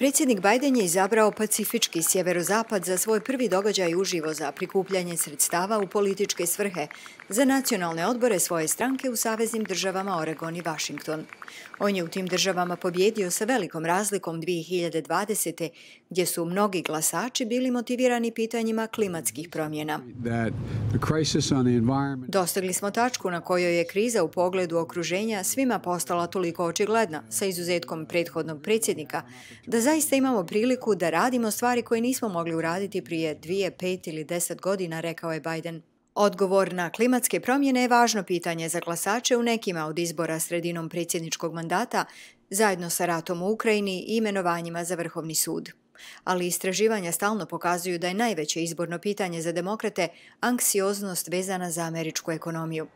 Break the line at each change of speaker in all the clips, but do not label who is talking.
Predsjednik Biden je izabrao Pacifički sjeverozapad za svoj prvi događaj uživo za prikupljanje sredstava u političke svrhe za nacionalne odbore svoje stranke u Saveznim državama Oregon i Washington. On je u tim državama pobjedio sa velikom razlikom 2020. gdje su mnogi glasači bili motivirani pitanjima klimatskih promjena. Dostegli smo tačku na kojoj je kriza u pogledu okruženja svima postala toliko očigledna, sa izuzetkom prethodnog predsjednika, da Zaista imamo priliku da radimo stvari koje nismo mogli uraditi prije dvije, pet ili deset godina, rekao je Biden. Odgovor na klimatske promjene je važno pitanje za glasače u nekima od izbora sredinom predsjedničkog mandata, zajedno sa ratom u Ukrajini i imenovanjima za Vrhovni sud. Ali istraživanja stalno pokazuju da je najveće izborno pitanje za demokrate anksioznost vezana za američku ekonomiju.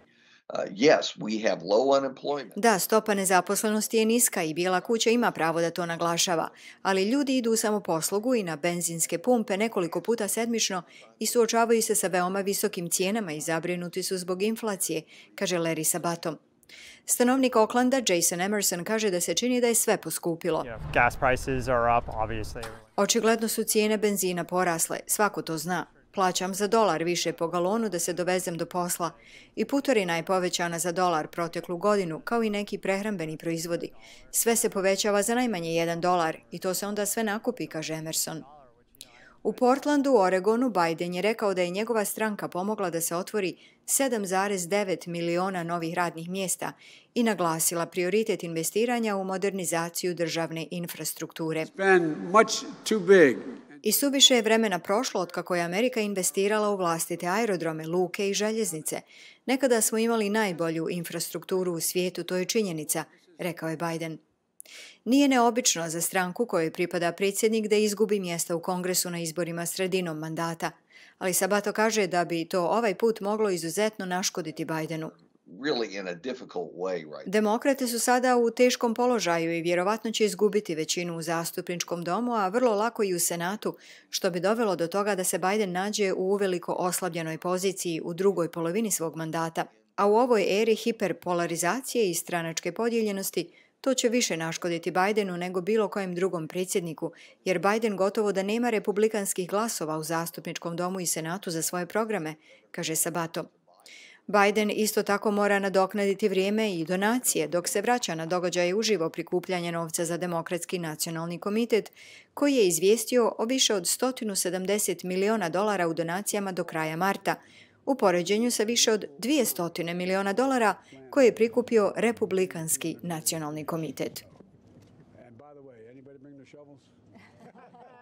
Uh, yes, we have low unemployment. Da, stopa nezaposlenosti je niska i Bijela kuća ima pravo da to naglašava, ali ljudi idu u samoposlugu i na benzinske pumpe nekoliko puta sedmično i suočavaju se sa veoma visokim cijenama i zabrinuti su zbog inflacije, kaže Larry Sabatom. Stanovnik Oklanda Jason Emerson kaže da se čini da je sve poskupilo. Očigledno su cijene benzina porasle, svako to zna. Plaćam za dolar više po galonu da se dovezem do posla i putorina je povećana za dolar proteklu godinu kao i neki prehrambeni proizvodi. Sve se povećava za najmanje 1 dolar i to se onda sve nakupi, kaže Emerson. U Portlandu, u Oregonu, Biden je rekao da je njegova stranka pomogla da se otvori 7,9 miliona novih radnih mjesta i naglasila prioritet investiranja u modernizaciju državne infrastrukture. I suviše je vremena prošlo od kako je Amerika investirala u vlastite aerodrome, luke i željeznice. Nekada smo imali najbolju infrastrukturu u svijetu, to je činjenica, rekao je Biden. Nije neobično za stranku kojoj pripada predsjednik da izgubi mjesta u kongresu na izborima sredinom mandata, ali Sabato kaže da bi to ovaj put moglo izuzetno naškoditi Bajdenu really in a difficult way right Demokrate su sada u teškom položaju i vjerovatno će izgubiti većinu u zastupničkom domu, a vrlo lako i u senatu, što bi dovelo do toga da se Biden nađe u uveliko oslabljenoj poziciji u drugoj polovini svog mandata. A u ovoj eri hiperpolarizacije i stranačke podijeljenosti to će više naškoditi Bidenu nego bilo kojem drugom predsjedniku, jer Biden gotovo da nema republikanskih glasova u zastupničkom domu i senatu za svoje programe, kaže Sabato. Biden isto tako mora nadoknaditi vrijeme i donacije dok se vraća na događaje uživo prikupljanje novca za Demokratski nacionalni komitet, koji je izvijestio o više od 170 miliona dolara u donacijama do kraja marta, u poređenju sa više od 200 miliona dolara koje je prikupio Republikanski nacionalni komitet.